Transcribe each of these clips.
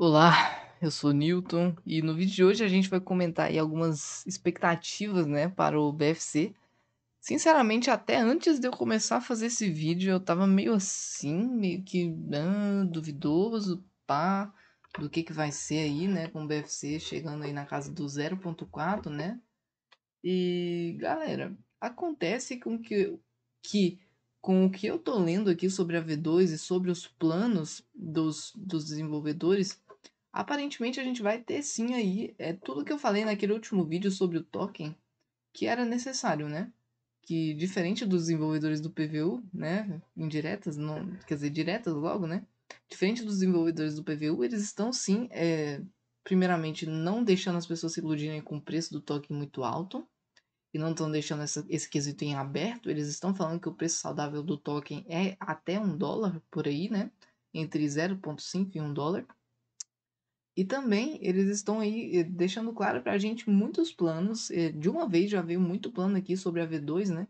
Olá, eu sou o Newton e no vídeo de hoje a gente vai comentar aí algumas expectativas, né, para o BFC. Sinceramente, até antes de eu começar a fazer esse vídeo, eu tava meio assim, meio que ah, duvidoso, pá, do que que vai ser aí, né, com o BFC chegando aí na casa do 0.4, né? E, galera, acontece com que que com o que eu tô lendo aqui sobre a V2 e sobre os planos dos, dos desenvolvedores, Aparentemente a gente vai ter sim aí é tudo que eu falei naquele último vídeo sobre o token que era necessário, né? Que diferente dos desenvolvedores do PVU, né, indiretas, não, quer dizer, diretas logo, né? Diferente dos desenvolvedores do PVU, eles estão sim, é, primeiramente, não deixando as pessoas se iludirem com o preço do token muito alto e não estão deixando essa, esse quesito em aberto. Eles estão falando que o preço saudável do token é até um dólar por aí, né? Entre 0,5 e 1 dólar. E também eles estão aí eh, deixando claro para a gente muitos planos. Eh, de uma vez já veio muito plano aqui sobre a V2, né?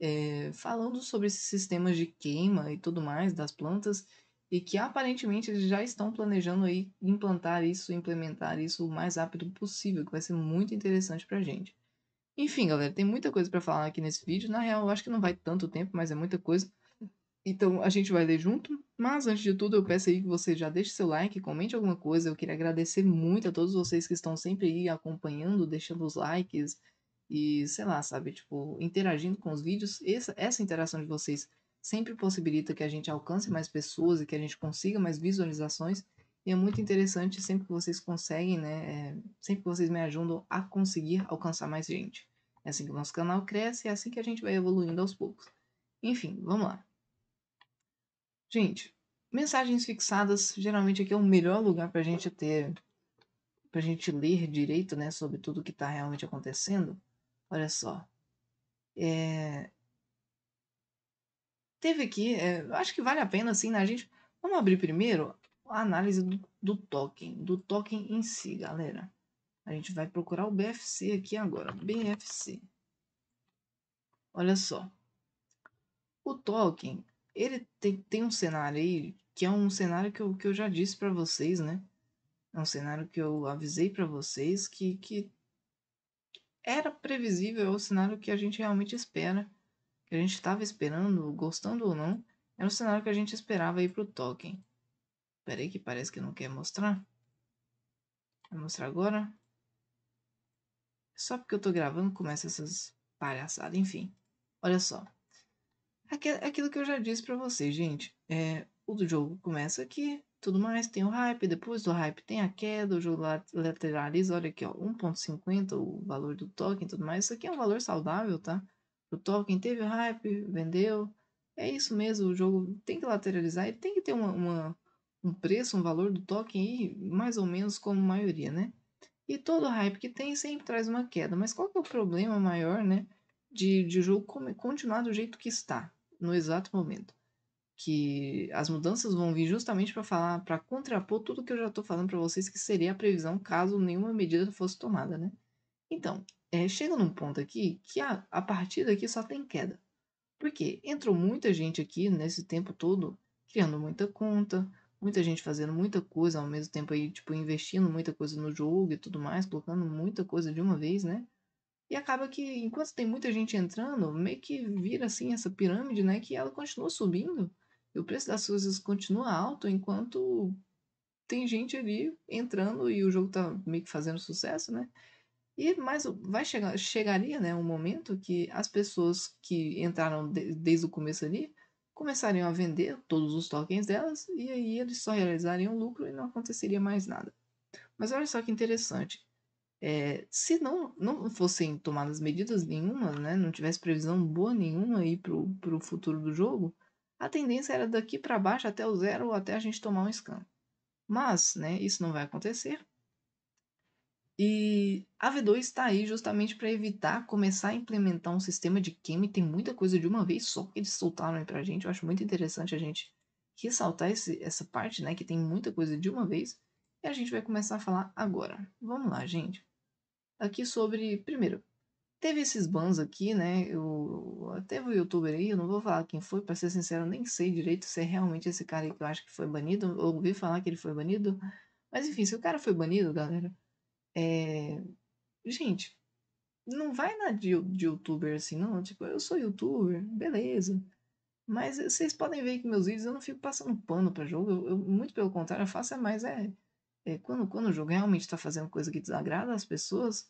É, falando sobre esses sistemas de queima e tudo mais das plantas e que aparentemente eles já estão planejando aí implantar isso, implementar isso o mais rápido possível, que vai ser muito interessante para a gente. Enfim, galera, tem muita coisa para falar aqui nesse vídeo. Na real, eu acho que não vai tanto tempo, mas é muita coisa. Então a gente vai ler junto, mas antes de tudo eu peço aí que você já deixe seu like, comente alguma coisa. Eu queria agradecer muito a todos vocês que estão sempre aí acompanhando, deixando os likes e sei lá, sabe, tipo, interagindo com os vídeos. Essa, essa interação de vocês sempre possibilita que a gente alcance mais pessoas e que a gente consiga mais visualizações. E é muito interessante sempre que vocês conseguem, né? É, sempre que vocês me ajudam a conseguir alcançar mais gente. É assim que o nosso canal cresce e é assim que a gente vai evoluindo aos poucos. Enfim, vamos lá. Gente, mensagens fixadas geralmente aqui é o melhor lugar para a gente ter, para a gente ler direito, né, sobre tudo que está realmente acontecendo. Olha só, é... teve aqui, é... acho que vale a pena, assim, né, a gente. Vamos abrir primeiro a análise do, do token, do token em si, galera. A gente vai procurar o BFC aqui agora, BFC. Olha só. O token ele tem, tem um cenário aí que é um cenário que eu, que eu já disse para vocês, né? É um cenário que eu avisei para vocês que, que era previsível, é o cenário que a gente realmente espera, que a gente estava esperando, gostando ou não, era o cenário que a gente esperava aí pro Tolkien. Pera aí que parece que não quer mostrar. Vou mostrar agora. Só porque eu tô gravando começa essas palhaçadas, enfim. Olha só aquilo que eu já disse para vocês, gente. É, o jogo começa aqui, tudo mais, tem o hype, depois do hype tem a queda, o jogo lateraliza, olha aqui, ó, 1.50 o valor do token e tudo mais. Isso aqui é um valor saudável, tá? O token teve hype, vendeu. É isso mesmo, o jogo tem que lateralizar e tem que ter uma, uma, um preço, um valor do token aí, mais ou menos como maioria, né? E todo hype que tem sempre traz uma queda. Mas qual que é o problema maior, né? De, de o jogo continuar do jeito que está, no exato momento. Que as mudanças vão vir justamente para falar, para contrapor tudo que eu já estou falando para vocês, que seria a previsão caso nenhuma medida fosse tomada, né? Então, é, chega num ponto aqui que a, a partir daqui só tem queda. Porque entrou muita gente aqui nesse tempo todo criando muita conta, muita gente fazendo muita coisa ao mesmo tempo aí, tipo, investindo muita coisa no jogo e tudo mais, colocando muita coisa de uma vez, né? E acaba que, enquanto tem muita gente entrando, meio que vira assim essa pirâmide, né? Que ela continua subindo. E o preço das coisas continua alto enquanto tem gente ali entrando e o jogo tá meio que fazendo sucesso, né? E mais vai chegar, chegaria, né, um momento que as pessoas que entraram de, desde o começo ali começariam a vender todos os tokens delas e aí eles só realizariam lucro e não aconteceria mais nada. Mas olha só que interessante. É, se não, não fossem tomadas medidas nenhuma, né, não tivesse previsão boa nenhuma aí o futuro do jogo, a tendência era daqui para baixo até o zero, até a gente tomar um scan. Mas, né, isso não vai acontecer. E a V2 está aí justamente para evitar começar a implementar um sistema de queima e tem muita coisa de uma vez só que eles soltaram para a gente. Eu acho muito interessante a gente ressaltar esse, essa parte, né, que tem muita coisa de uma vez e a gente vai começar a falar agora. Vamos lá, gente. Aqui sobre, primeiro, teve esses bans aqui, né? Eu teve o um youtuber aí, eu não vou falar quem foi, para ser sincero, nem sei direito se é realmente esse cara que eu acho que foi banido, eu ouvi falar que ele foi banido. Mas enfim, se o cara foi banido, galera, é... gente, não vai na de, de youtuber assim, não, tipo, eu sou youtuber, beleza. Mas vocês podem ver que meus vídeos eu não fico passando pano para jogo, eu, eu, muito pelo contrário, eu faço é mais é é, quando, quando o jogo realmente está fazendo coisa que desagrada as pessoas,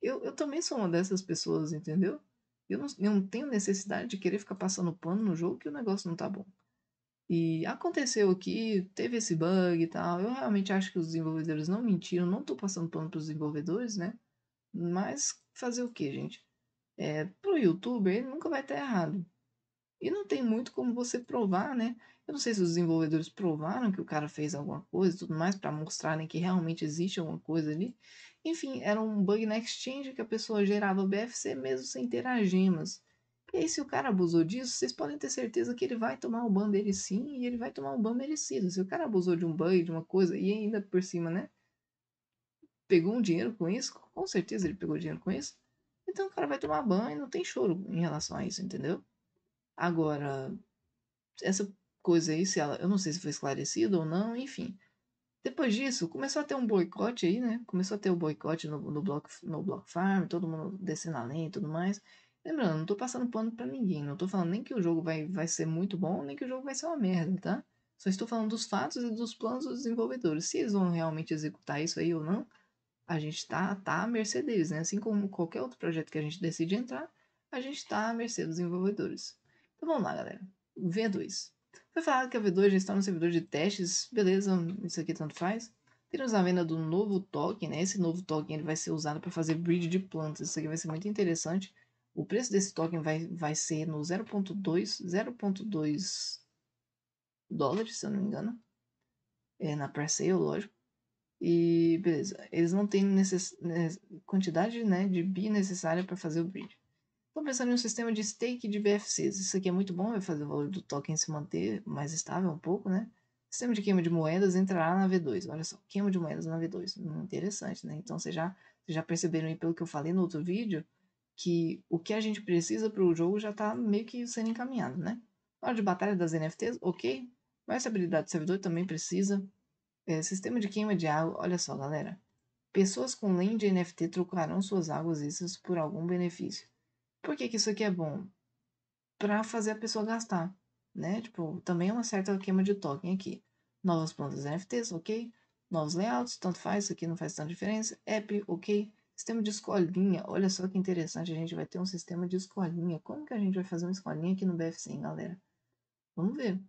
eu, eu também sou uma dessas pessoas, entendeu? Eu não, eu não tenho necessidade de querer ficar passando pano no jogo que o negócio não tá bom. E aconteceu aqui, teve esse bug e tal. Eu realmente acho que os desenvolvedores não mentiram, não tô passando pano pros desenvolvedores, né? Mas fazer o que, gente? É, pro youtuber, ele nunca vai estar tá errado. E não tem muito como você provar, né? Eu não sei se os desenvolvedores provaram que o cara fez alguma coisa e tudo mais para mostrarem que realmente existe alguma coisa ali. Enfim, era um bug na Exchange que a pessoa gerava BFC mesmo sem ter as gemas. E aí, se o cara abusou disso, vocês podem ter certeza que ele vai tomar o ban dele sim e ele vai tomar o ban merecido. Se o cara abusou de um bug, de uma coisa, e ainda por cima, né? Pegou um dinheiro com isso, com certeza ele pegou dinheiro com isso. Então o cara vai tomar ban e não tem choro em relação a isso, entendeu? Agora, essa coisa aí, se ela, eu não sei se foi esclarecida ou não, enfim. Depois disso, começou a ter um boicote aí, né? Começou a ter o um boicote no, no, bloco, no Block Farm, todo mundo descendo além e tudo mais. Lembrando, não tô passando pano para ninguém, não tô falando nem que o jogo vai, vai ser muito bom, nem que o jogo vai ser uma merda, tá? Só estou falando dos fatos e dos planos dos desenvolvedores. Se eles vão realmente executar isso aí ou não, a gente tá, tá à mercê deles, né? Assim como qualquer outro projeto que a gente decide entrar, a gente tá à mercê dos desenvolvedores. Então vamos lá, galera. V2. Foi falado que a V2 já está no servidor de testes. Beleza, isso aqui tanto faz. Temos a venda do novo token, né? Esse novo token ele vai ser usado para fazer bridge de plantas. Isso aqui vai ser muito interessante. O preço desse token vai, vai ser no 0.2, 0.2 dólares, se eu não me engano. É, na pre-sale, lógico. E beleza, eles não têm necess... Né, quantidade né, de bi necessária para fazer o bridge. Estou pensando em um sistema de stake de BFCs. Isso aqui é muito bom, vai fazer o valor do token se manter mais estável um pouco, né? Sistema de queima de moedas entrará na V2. Olha só, queima de moedas na V2. Interessante, né? Então, vocês já, já perceberam aí pelo que eu falei no outro vídeo, que o que a gente precisa para o jogo já está meio que sendo encaminhado, né? hora de batalha das NFTs, ok. Mas a habilidade do servidor também precisa. É, sistema de queima de água. Olha só, galera. Pessoas com lane de NFT trocarão suas águas extras por algum benefício. Por que, que isso aqui é bom? Para fazer a pessoa gastar, né? Tipo, também é uma certa queima de token aqui. Novas plantas NFTs, ok? Novos layouts, tanto faz, isso aqui não faz tanta diferença. App, ok? Sistema de escolinha, olha só que interessante, a gente vai ter um sistema de escolinha. Como que a gente vai fazer uma escolinha aqui no BFC, galera? Vamos ver.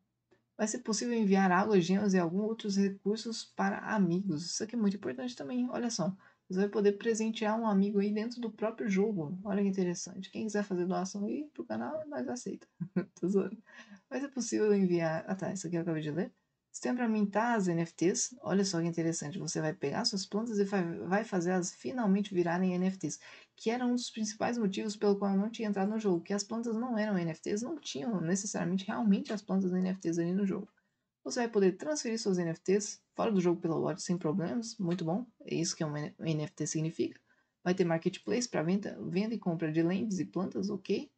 Vai ser possível enviar água, gemas e alguns outros recursos para amigos. Isso aqui é muito importante também, olha só. Você vai poder presentear um amigo aí dentro do próprio jogo. Olha que interessante. Quem quiser fazer doação aí pro canal, nós aceita. Tô zoando. Mas é possível enviar. Ah tá, isso aqui eu acabei de ler. Você tem para mintar tá? as NFTs. Olha só que interessante. Você vai pegar suas plantas e vai fazer elas finalmente virarem NFTs. Que era um dos principais motivos pelo qual eu não tinha entrado no jogo. Que as plantas não eram NFTs, não tinham necessariamente realmente as plantas NFTs ali no jogo. Você vai poder transferir seus NFTs fora do jogo pela loja sem problemas, muito bom. É isso que é um NFT significa. Vai ter marketplace para venda, venda e compra de lands e plantas, ok.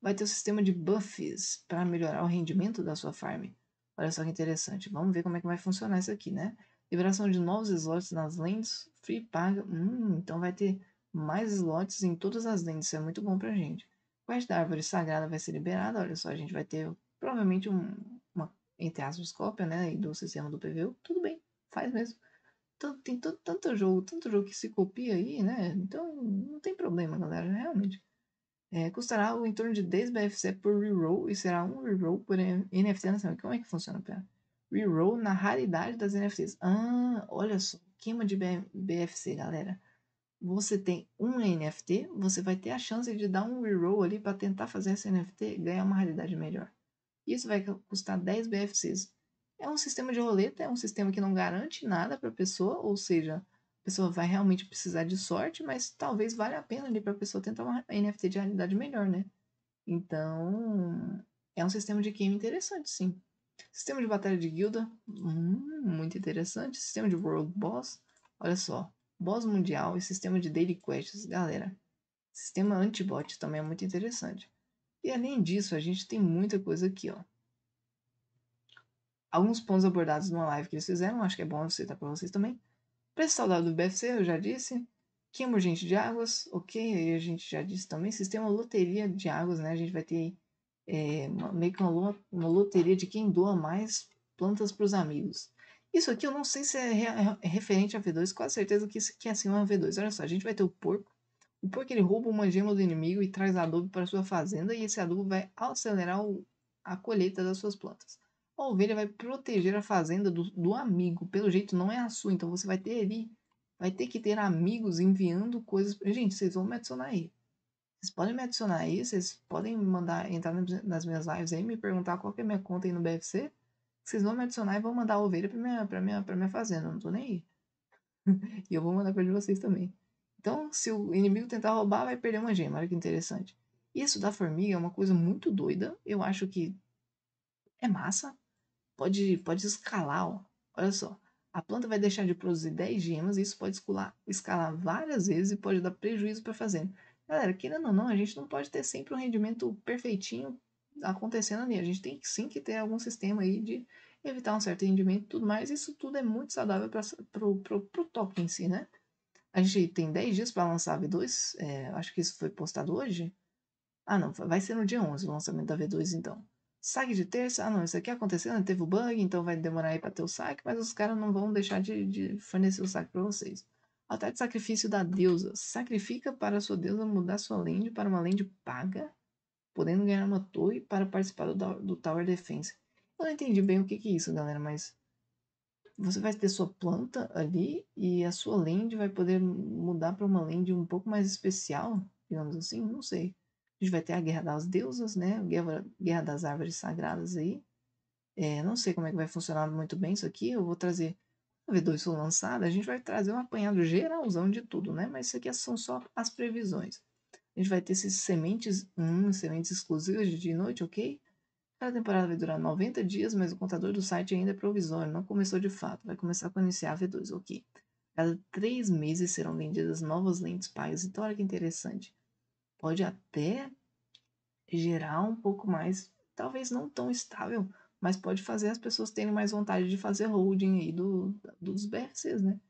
Vai ter o sistema de buffs para melhorar o rendimento da sua farm. Olha só que interessante. Vamos ver como é que vai funcionar isso aqui, né? Liberação de novos slots nas lands, free paga. Hum, então vai ter mais slots em todas as lands. Isso é muito bom pra gente. Quest da árvore sagrada vai ser liberada. Olha só, a gente vai ter provavelmente um, entre aspas, cópia, né, e do sistema do PVU, tudo bem, faz mesmo. Tanto, tem tanto, tanto jogo, tanto jogo que se copia aí, né, então não tem problema, galera, realmente. É, custará em torno de 10 BFC por reroll e será um reroll por NFT nacional. Como é que funciona, Pera? Reroll na raridade das NFTs. Ah, olha só, queima de BFC, galera. Você tem um NFT, você vai ter a chance de dar um reroll ali para tentar fazer essa NFT ganhar uma raridade melhor. Isso vai custar 10 BFCs. É um sistema de roleta, é um sistema que não garante nada para a pessoa, ou seja, a pessoa vai realmente precisar de sorte, mas talvez valha a pena ali para a pessoa tentar uma NFT de realidade melhor, né? Então, é um sistema de game interessante, sim. Sistema de batalha de guilda, hum, muito interessante. Sistema de world boss, olha só. Boss mundial e sistema de daily quests, galera. Sistema anti-bot também é muito interessante. E além disso, a gente tem muita coisa aqui, ó. Alguns pontos abordados numa live que eles fizeram, acho que é bom você citar para vocês também. Preço saudável do BFC, eu já disse. Queima urgente de águas, ok, aí a gente já disse também. Sistema loteria de águas, né? A gente vai ter é, uma, meio que uma, uma loteria de quem doa mais plantas para os amigos. Isso aqui eu não sei se é, re, é referente a V2, com certeza que isso aqui é sim uma V2. Olha só, a gente vai ter o porco, depois que ele rouba uma gema do inimigo e traz adubo para sua fazenda, e esse adubo vai acelerar o, a colheita das suas plantas. A ovelha vai proteger a fazenda do, do amigo. Pelo jeito, não é a sua, então você vai ter ali. Vai ter que ter amigos enviando coisas. Gente, vocês vão me adicionar aí. Vocês podem me adicionar aí, vocês podem mandar entrar nas minhas lives aí, me perguntar qual que é minha conta aí no BFC. Vocês vão me adicionar e vão mandar a ovelha para minha, minha, minha fazenda, não tô nem aí. e eu vou mandar para de vocês também. Então, se o inimigo tentar roubar, vai perder uma gema. Olha que interessante. Isso da formiga é uma coisa muito doida. Eu acho que é massa. Pode, pode escalar, ó. Olha só. A planta vai deixar de produzir 10 gemas e isso pode escalar, escalar várias vezes e pode dar prejuízo para a fazenda. Galera, querendo ou não, a gente não pode ter sempre um rendimento perfeitinho acontecendo ali. A gente tem sim que ter algum sistema aí de evitar um certo rendimento e tudo mais. Isso tudo é muito saudável para o toque em si, né? A gente tem 10 dias para lançar a V2. É, acho que isso foi postado hoje. Ah, não. Vai ser no dia 11 o lançamento da V2, então. Saque de terça. Ah, não. Isso aqui aconteceu, né? Teve o bug, então vai demorar aí para ter o saque. Mas os caras não vão deixar de, de fornecer o saque para vocês. Até de sacrifício da deusa. Sacrifica para sua deusa mudar sua land para uma land paga, podendo ganhar uma torre para participar do, do Tower Defense. Eu não entendi bem o que, que é isso, galera, mas você vai ter sua planta ali e a sua land vai poder mudar para uma land um pouco mais especial, digamos assim, não sei. A gente vai ter a Guerra das Deusas, né? Guerra, Guerra das Árvores Sagradas aí. É, não sei como é que vai funcionar muito bem isso aqui. Eu vou trazer. A V2 foi lançada, a gente vai trazer um apanhado geralzão de tudo, né? Mas isso aqui são só as previsões. A gente vai ter esses sementes, hum, sementes exclusivas de noite, ok? A temporada vai durar 90 dias, mas o contador do site ainda é provisório, não começou de fato. Vai começar quando iniciar a V2, ok. Cada três meses serão vendidas novas lentes pagas. Então, olha que interessante. Pode até gerar um pouco mais, talvez não tão estável, mas pode fazer as pessoas terem mais vontade de fazer holding aí do, dos BRCs, né?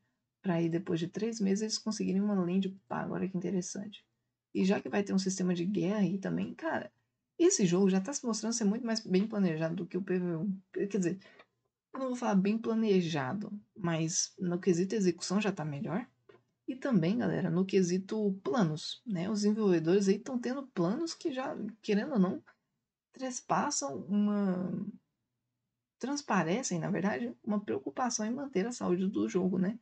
Para aí, depois de três meses, eles conseguirem uma lente paga. Olha que interessante. E já que vai ter um sistema de guerra aí também, cara, esse jogo já está se mostrando ser muito mais bem planejado do que o PV1. Quer dizer, não vou falar bem planejado, mas no quesito execução já está melhor. E também, galera, no quesito planos, né? Os desenvolvedores aí estão tendo planos que já, querendo ou não, trespassam uma. transparecem, na verdade, uma preocupação em manter a saúde do jogo, né?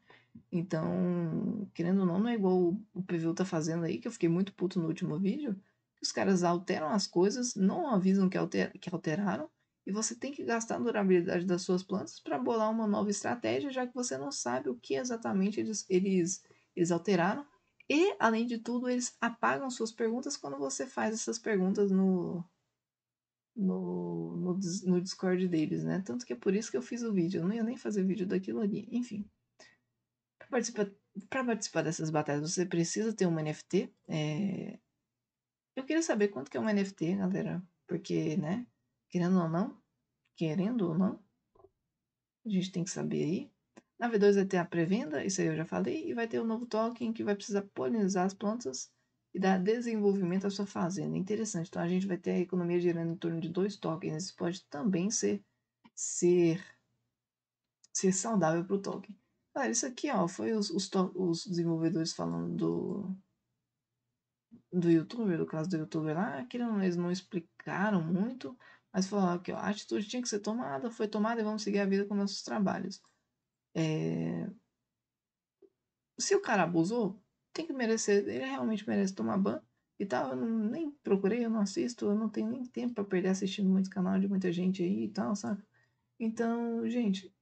Então, querendo ou não, não é igual o PVU tá fazendo aí, que eu fiquei muito puto no último vídeo, os caras alteram as coisas, não avisam que, alter, que alteraram, e você tem que gastar a durabilidade das suas plantas para bolar uma nova estratégia, já que você não sabe o que exatamente eles, eles, eles alteraram. E, além de tudo, eles apagam suas perguntas quando você faz essas perguntas no, no, no, no, Discord deles, né? Tanto que é por isso que eu fiz o vídeo. Eu não ia nem fazer vídeo daquilo ali. Enfim. Para participar, participar, dessas batalhas, você precisa ter um NFT. É, eh, eu queria saber quanto que é um NFT, galera. Porque, né? Querendo ou não, querendo ou não, a gente tem que saber aí. Na V2 vai ter a pré-venda, isso aí eu já falei, e vai ter o um novo token que vai precisar polinizar as plantas e dar desenvolvimento à sua fazenda. Interessante. Então a gente vai ter a economia gerando em torno de dois tokens. Isso pode também ser ser ser saudável para o token. Cara, isso aqui ó, foi os, os, os desenvolvedores falando do, do youtuber, do caso do youtuber lá, que eles não explicaram muito, mas falaram que ó, a atitude tinha que ser tomada, foi tomada e vamos seguir a vida com nossos trabalhos. É... Se o cara abusou, tem que merecer, ele realmente merece tomar ban e tal. Eu não, nem procurei, eu não assisto, eu não tenho nem tempo para perder assistindo muito canal de muita gente aí e tal, sabe? Então, gente,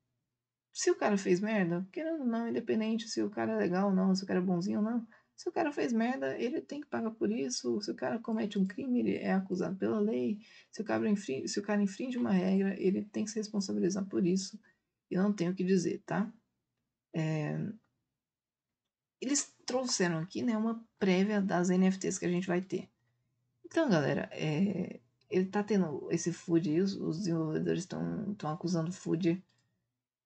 se o cara fez merda, querendo ou não, independente se o cara é legal ou não, se o cara é bonzinho ou não, se o cara fez merda, ele tem que pagar por isso. Se o cara comete um crime, ele é acusado pela lei. Se o cara infringe, se o cara infringe uma regra, ele tem que se responsabilizar por isso. E não tenho o que dizer, tá? É... Eles trouxeram aqui né, uma prévia das NFTs que a gente vai ter. Então, galera, é... ele tá tendo esse food, os, os desenvolvedores estão acusando food.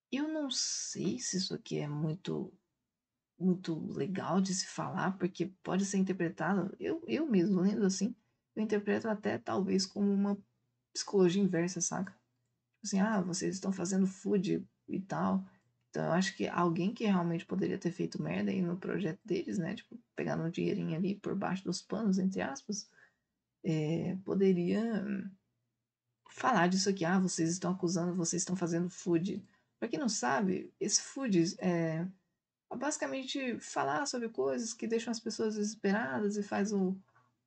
Eu não sei se isso aqui é muito muito legal de se falar, porque pode ser interpretado, eu, eu mesmo lendo assim, eu interpreto até talvez como uma psicologia inversa, saca? Tipo assim, ah, vocês estão fazendo food e tal. Então eu acho que alguém que realmente poderia ter feito merda aí no projeto deles, né? Tipo, pegar um dinheirinho ali por baixo dos panos, entre aspas, é, poderia falar disso aqui. Ah, vocês estão acusando, vocês estão fazendo food. Pra quem não sabe, esse food é basicamente falar sobre coisas que deixam as pessoas desesperadas e faz o,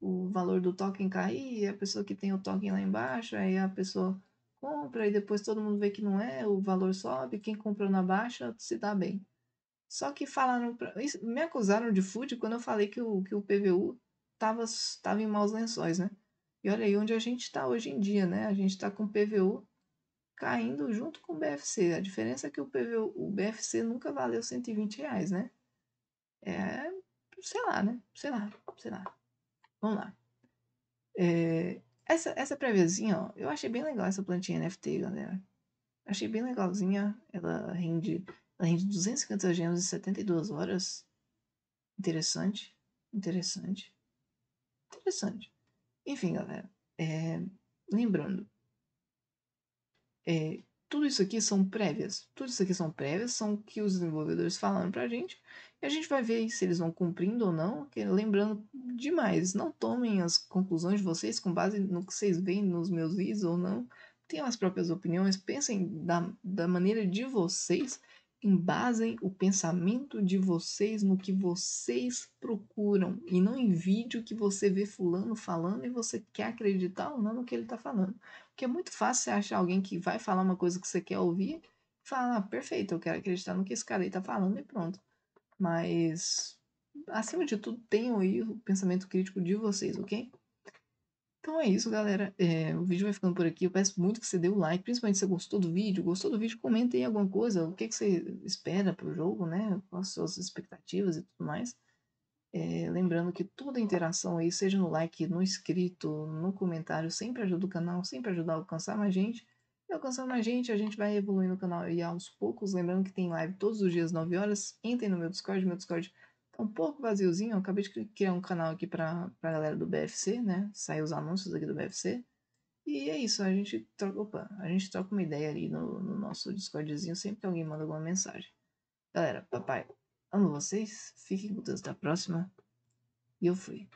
o valor do token cair, a pessoa que tem o token lá embaixo, aí a pessoa compra e depois todo mundo vê que não é, o valor sobe, quem comprou na baixa se dá bem. Só que falaram, pra, me acusaram de food quando eu falei que o, que o PVU estava tava em maus lençóis, né? E olha aí onde a gente está hoje em dia, né? A gente está com PVU caindo junto com o BFC. A diferença é que o, PV, o BFC nunca valeu 120 reais, né? É, sei lá, né? Sei lá, sei lá. Vamos lá. É, essa, essa préviazinha, ó, eu achei bem legal essa plantinha NFT, galera. Achei bem legalzinha. Ela rende, ela rende 250 gemas em 72 horas. Interessante. Interessante. Interessante. Enfim, galera. É, lembrando, é, tudo isso aqui são prévias. Tudo isso aqui são prévias, são o que os desenvolvedores falaram para a gente. E a gente vai ver se eles vão cumprindo ou não. Lembrando demais, não tomem as conclusões de vocês com base no que vocês veem nos meus vídeos ou não. Tenham as próprias opiniões, pensem da, da maneira de vocês, embasem o pensamento de vocês no que vocês procuram e não em vídeo que você vê fulano falando e você quer acreditar ou não no que ele está falando. Porque é muito fácil você achar alguém que vai falar uma coisa que você quer ouvir e falar, ah, perfeito, eu quero acreditar no que esse cara aí tá falando e pronto. Mas, acima de tudo, tenham aí o pensamento crítico de vocês, ok? Então é isso, galera. É, o vídeo vai ficando por aqui. Eu peço muito que você dê o like, principalmente se você gostou do vídeo. Gostou do vídeo? Comenta aí alguma coisa. O que, que você espera pro jogo, né? Quais as suas expectativas e tudo mais. É, lembrando que toda interação aí, seja no like, no inscrito, no comentário, sempre ajuda o canal, sempre ajuda a alcançar mais gente. E alcançando mais gente, a gente vai evoluindo o canal e aos poucos. Lembrando que tem live todos os dias, 9 horas. Entrem no meu Discord, meu Discord tá um pouco vaziozinho. Eu acabei de criar um canal aqui pra, pra galera do BFC, né? Saiu os anúncios aqui do BFC. E é isso, a gente troca, opa, a gente troca uma ideia ali no, no nosso Discordzinho sempre que alguém manda alguma mensagem. Galera, papai, Amo vocês. Fiquem com Deus. Até a próxima. E eu fui.